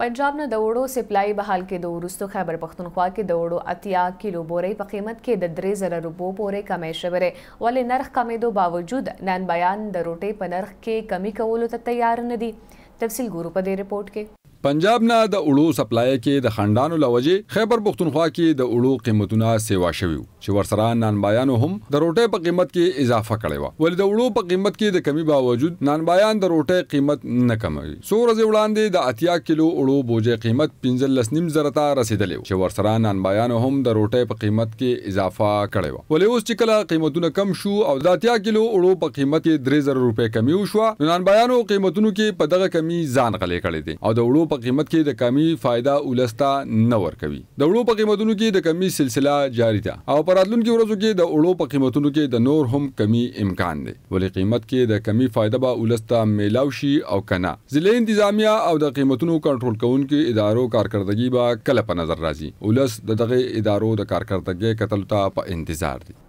پنجاب نه د وړو سپلای بحال کې د ورستو خیبر پختونخوا کې د وړو اتیا کیلو بورې په قیمت کې د 3000 روپو پورې کمې شوې ولې نرخ کمېدو باوجود نن بیان د روټې په نرخ کې کمی کولو ته تیار نه دي تفصیل ګورو په دې رپورت کې پنجاب نه د اړو سپلای کې د خندانو لوجه خیبر پختونخوا کې د اړو قیمتونه سیوا شوي چې ورسره نانبایانو هم د روټې په قیمت کې اضافه کړې و ولې د اړو په قیمت کې د کمی باوجود نانبایان د روټې قیمت نه کموي سو ورځې وړاندې د اتیا کیلو اړو بوجه قیمت 15 نیم زره ته رسیدلې چې ورسره نانبایانو هم د روټې په قیمت کې اضافه کړې و ولې اوس چې کله قیمتونه کم شو او د اتیا کیلو اړو په قیمت کې 3000 روپې کمی وشو نانبایانو قیمتونو کې په دغه کمی ځان غلې کړې دي او د اړو په قیمت کې د کمی فائدہ ولستا نه ورکوي د وړو په قیمتونو کې د کمی سلسله جاری ده او پر راتلونکو ورځو کې د وړو په قیمتونو کې د نور هم کمی امکان دی ولې قیمت کې د کمی فائدہ به ولستا میلاو شي او کنه ضلع انتظامیه او د قیمتونو کنټرول کونکو ادارو کارکردګي به کله په نظر راځي ولس د دغه ادارو د کارکردګۍ کتل ته په انتظار دي